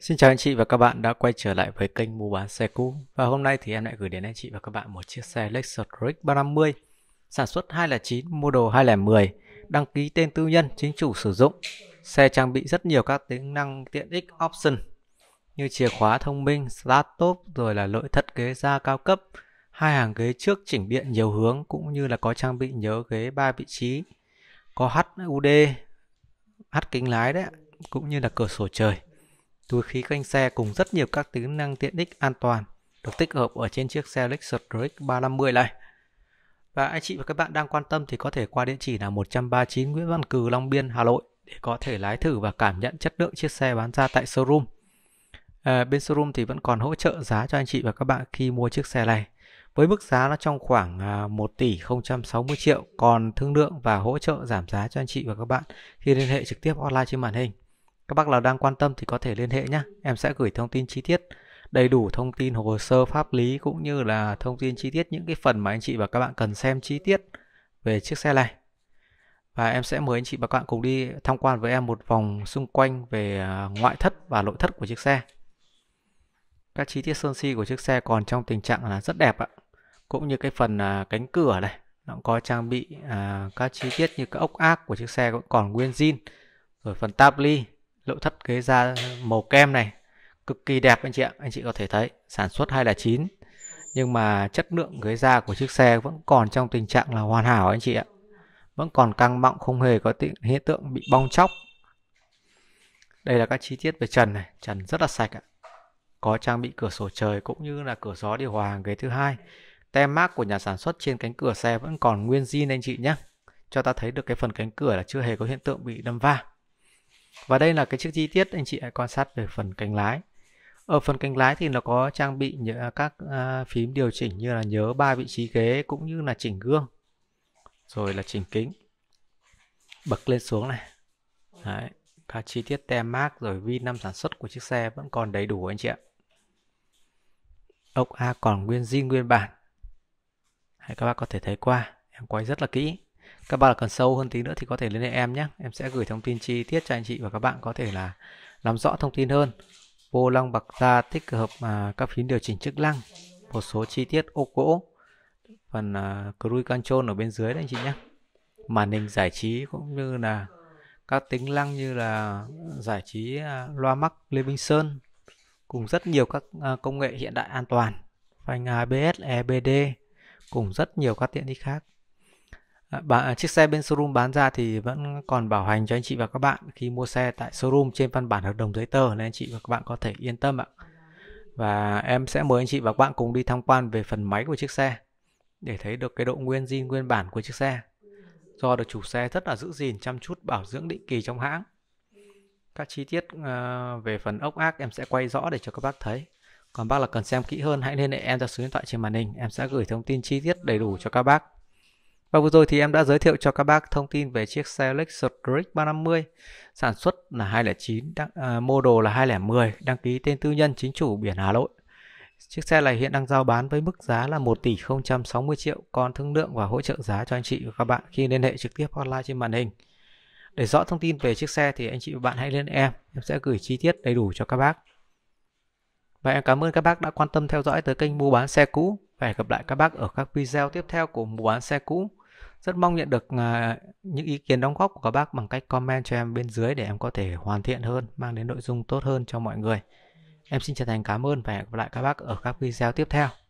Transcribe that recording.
Xin chào anh chị và các bạn đã quay trở lại với kênh mua bán xe cũ và hôm nay thì em lại gửi đến anh chị và các bạn một chiếc xe Lexus RX 350 sản xuất 209 model 2010 đăng ký tên tư nhân chính chủ sử dụng xe trang bị rất nhiều các tính năng tiện ích option như chìa khóa thông minh start top rồi là lỗi thất ghế da cao cấp hai hàng ghế trước chỉnh điện nhiều hướng cũng như là có trang bị nhớ ghế 3 vị trí có HUD H kính lái đấy cũng như là cửa sổ trời. Túi khí canh xe cùng rất nhiều các tính năng tiện ích an toàn được tích hợp ở trên chiếc xe Lexus RX 350 này. Và anh chị và các bạn đang quan tâm thì có thể qua địa chỉ là 139 Nguyễn Văn Cừ, Long Biên, Hà Nội để có thể lái thử và cảm nhận chất lượng chiếc xe bán ra tại showroom. À, bên showroom thì vẫn còn hỗ trợ giá cho anh chị và các bạn khi mua chiếc xe này với mức giá nó trong khoảng 1 à, tỷ 060 triệu còn thương lượng và hỗ trợ giảm giá cho anh chị và các bạn khi liên hệ trực tiếp online trên màn hình. Các bác nào đang quan tâm thì có thể liên hệ nhé. Em sẽ gửi thông tin chi tiết, đầy đủ thông tin hồ sơ pháp lý cũng như là thông tin chi tiết những cái phần mà anh chị và các bạn cần xem chi tiết về chiếc xe này. Và em sẽ mời anh chị và các bạn cùng đi tham quan với em một vòng xung quanh về à, ngoại thất và nội thất của chiếc xe. Các chi tiết sơn si của chiếc xe còn trong tình trạng là rất đẹp ạ. Cũng như cái phần à, cánh cửa này, nó có trang bị à, các chi tiết như các ốc ác của chiếc xe cũng còn nguyên zin rồi phần táp ly nội thất ghế da màu kem này cực kỳ đẹp anh chị ạ anh chị có thể thấy sản xuất hay là chín nhưng mà chất lượng ghế da của chiếc xe vẫn còn trong tình trạng là hoàn hảo anh chị ạ vẫn còn căng mọng không hề có hiện tượng bị bong chóc đây là các chi tiết về trần này trần rất là sạch ạ có trang bị cửa sổ trời cũng như là cửa gió điều hòa ghế thứ hai tem mác của nhà sản xuất trên cánh cửa xe vẫn còn nguyên zin anh chị nhé cho ta thấy được cái phần cánh cửa là chưa hề có hiện tượng bị đâm va và đây là cái chiếc chi tiết anh chị hãy quan sát về phần cánh lái. Ở phần cánh lái thì nó có trang bị những à, các à, phím điều chỉnh như là nhớ ba vị trí ghế cũng như là chỉnh gương. Rồi là chỉnh kính. Bật lên xuống này. Đấy, các chi tiết tem mác rồi vi năm sản xuất của chiếc xe vẫn còn đầy đủ anh chị ạ. Ốc A còn nguyên zin nguyên bản. Hay các bác có thể thấy qua, em quay rất là kỹ các bạn cần sâu hơn tí nữa thì có thể liên hệ em nhé em sẽ gửi thông tin chi tiết cho anh chị và các bạn có thể là làm rõ thông tin hơn vô lăng bạc da tích hợp mà các phím điều chỉnh chức năng một số chi tiết ốp gỗ phần à, cruise control ở bên dưới đấy anh chị nhé màn hình giải trí cũng như là các tính năng như là giải trí à, loa mắc lê minh sơn cùng rất nhiều các à, công nghệ hiện đại an toàn phanh ABS, EBD cùng rất nhiều các tiện ích khác À, bà, à, chiếc xe bên showroom bán ra thì vẫn còn bảo hành cho anh chị và các bạn khi mua xe tại showroom trên văn bản hợp đồng giấy tờ nên anh chị và các bạn có thể yên tâm ạ và em sẽ mời anh chị và các bạn cùng đi tham quan về phần máy của chiếc xe để thấy được cái độ nguyên zin nguyên bản của chiếc xe do được chủ xe rất là giữ gìn chăm chút bảo dưỡng định kỳ trong hãng các chi tiết ờ, về phần ốc ác em sẽ quay rõ để cho các bác thấy còn bác là cần xem kỹ hơn hãy liên hệ em ra số điện thoại trên màn hình em sẽ gửi thông tin chi tiết đầy đủ cho các bác và vừa rồi thì em đã giới thiệu cho các bác thông tin về chiếc xe Lexus RX 350 sản xuất là 209, đăng, à, model là 2010, đăng ký tên tư nhân chính chủ biển Hà Nội. Chiếc xe này hiện đang giao bán với mức giá là 1 tỷ 060 triệu, còn thương lượng và hỗ trợ giá cho anh chị và các bạn khi liên hệ trực tiếp online trên màn hình. Để rõ thông tin về chiếc xe thì anh chị và bạn hãy liên em, em sẽ gửi chi tiết đầy đủ cho các bác. Và em cảm ơn các bác đã quan tâm theo dõi tới kênh mua bán xe cũ. Và hẹn gặp lại các bác ở các video tiếp theo của mua bán xe cũ. Rất mong nhận được à, những ý kiến đóng góp của các bác bằng cách comment cho em bên dưới để em có thể hoàn thiện hơn, mang đến nội dung tốt hơn cho mọi người. Em xin chân thành cảm ơn và hẹn gặp lại các bác ở các video tiếp theo.